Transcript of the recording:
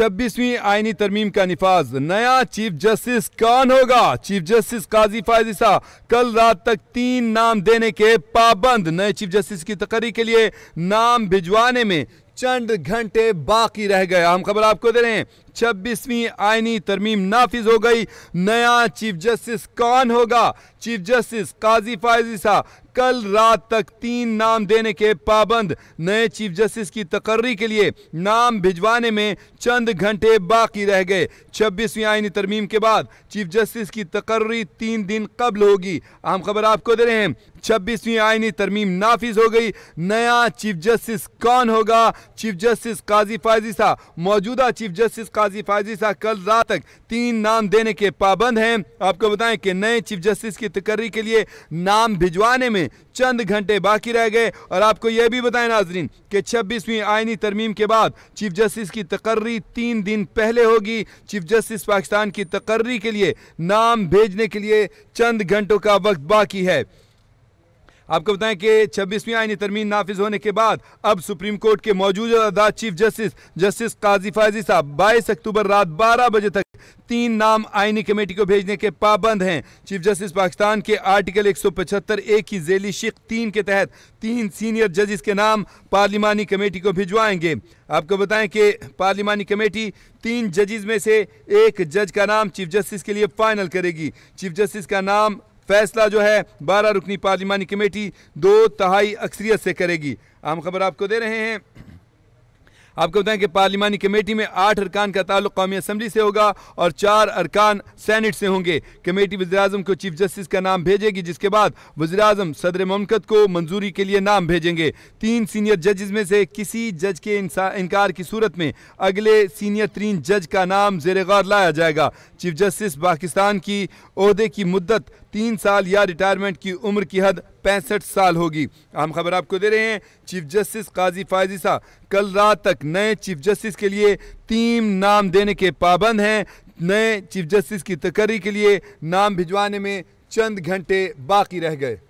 छब्बीसवीं आईनी तरमीम का निफाज नया चीफ जस्टिस कौन होगा चीफ जस्टिस काजी फायजिसा कल रात तक तीन नाम देने के पाबंद नए चीफ जस्टिस की तकरी के लिए नाम भिजवाने में चंद घंटे बाकी रह गए हम खबर आपको दे रहे हैं छब्बीसवीं आईनी तरमीम नाफिज हो गई नया चीफ जस्टिस कौन होगा चीफ जस्टिस काजी फायजी साहब कल रात तक तीन नाम देने के पाबंद नए चीफ जस्टिस की तकर्री के लिए नाम भिजवाने में चंद घंटे बाकी रह गए छब्बीसवीं आईनी तरमीम के बाद चीफ जस्टिस की तकर्री तीन दिन कबल होगी अहम खबर आपको दे रहे हैं छब्बीसवीं आईनी तरमीम नाफिज हो गई नया चीफ जस्टिस कौन होगा चीफ जस्टिस काजी फाजी साहब मौजूदा चीफ जस्टिस काजी फाजी साहब कल रात तक तीन नाम देने के पाबंद हैं आपको बताएं कि नए चीफ जस्टिस की तकर्री के लिए नाम भिजवाने में चंद घंटे बाकी रह गए और आपको यह भी बताएं नाजरीन कि छब्बीसवीं आइनी तरमीम के बाद चीफ जस्टिस की तकर्री तीन दिन पहले होगी चीफ जस्टिस पाकिस्तान की तकर्री के लिए नाम भेजने के लिए चंद घंटों का वक्त बाकी है आपको बताएं कि छब्बीसवीं आईनी तरमीम नाफिज होने के बाद अब सुप्रीम कोर्ट के मौजूदा chief justice justice Qazi Faez साहब बाईस अक्टूबर रात बारह बजे तक तीन नाम आईनी कमेटी को भेजने के पाबंद हैं चीफ जस्टिस पाकिस्तान के आर्टिकल 175 ए की जेली शिक तीन के तहत तीन सीनियर जजिस के नाम पार्लिमानी कमेटी को भिजवाएंगे आपको बताएं कि पार्लिमानी कमेटी तीन जजिस में से एक जज का नाम चीफ जस्टिस के लिए फाइनल करेगी चीफ जस्टिस का नाम फैसला जो है बारह रुकनी पार्लिमानी कमेटी दो तहाई अक्सरियत से करेगी अहम खबर आपको दे रहे हैं आपको बताएं कि पार्लिमानी कमेटी में आठ अरकान का ताल्लुक कौमी असम्बली से होगा और चार अरकान सैनेट से होंगे कमेटी वजी को चीफ जस्टिस का नाम भेजेगी जिसके बाद वजी अजम सदर ममकत को मंजूरी के लिए नाम भेजेंगे तीन सीनियर जजेज में से किसी जज के इनकार की सूरत में अगले सीनियर तीन जज का नाम जेर गौर लाया जाएगा चीफ जस्टिस पाकिस्तान की अहदे की मुद्दत तीन साल या रिटायरमेंट की उम्र की हद पैंसठ साल होगी अहम खबर आपको दे रहे हैं चीफ जस्टिस काजी फायजी साहब कल रात तक नए चीफ जस्टिस के लिए तीन नाम देने के पाबंद हैं नए चीफ जस्टिस की तकर्री के लिए नाम भिजवाने में चंद घंटे बाकी रह गए